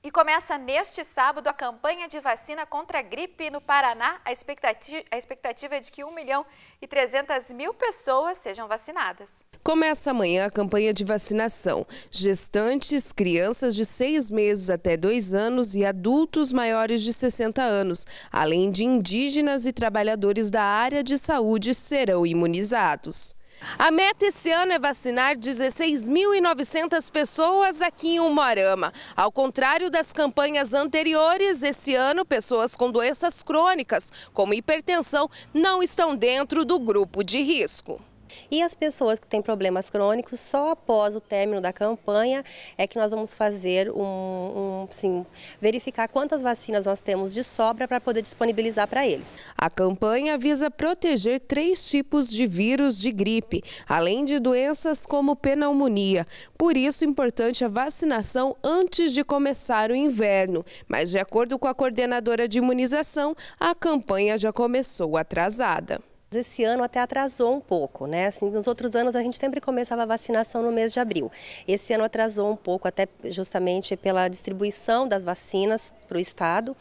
E começa neste sábado a campanha de vacina contra a gripe no Paraná. A expectativa, a expectativa, é de que 1 milhão e 300 mil pessoas sejam vacinadas. Começa amanhã a campanha de vacinação. Gestantes, crianças de seis meses até dois anos e adultos maiores de 60 anos, além de indígenas e trabalhadores da área de saúde, serão imunizados. A meta esse ano é vacinar 16.900 pessoas aqui em Umuarama. Ao contrário das campanhas anteriores, esse ano pessoas com doenças crônicas, como hipertensão, não estão dentro do grupo de risco. E as pessoas que têm problemas crônicos, só após o término da campanha é que nós vamos fazer um, um sim, verificar quantas vacinas nós temos de sobra para poder disponibilizar para eles. A campanha visa proteger três tipos de vírus de gripe, além de doenças como pneumonia. Por isso, é importante a vacinação antes de começar o inverno. Mas, de acordo com a coordenadora de imunização, a campanha já começou atrasada. Esse ano até atrasou um pouco, né? Assim, nos outros anos a gente sempre começava a vacinação no mês de abril. Esse ano atrasou um pouco, até justamente pela distribuição das vacinas para o estado,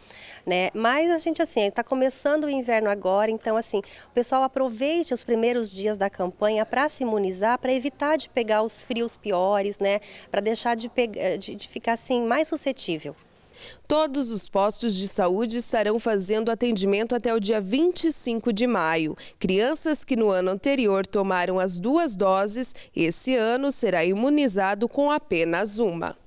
né? Mas a gente assim está começando o inverno agora, então assim o pessoal aproveite os primeiros dias da campanha para se imunizar, para evitar de pegar os frios piores, né? Para deixar de, pegar, eh, de, de ficar assim mais suscetível. Todos os postos de saúde estarão fazendo atendimento até o dia 25 de maio. Crianças que no ano anterior tomaram as duas doses, esse ano será imunizado com apenas uma.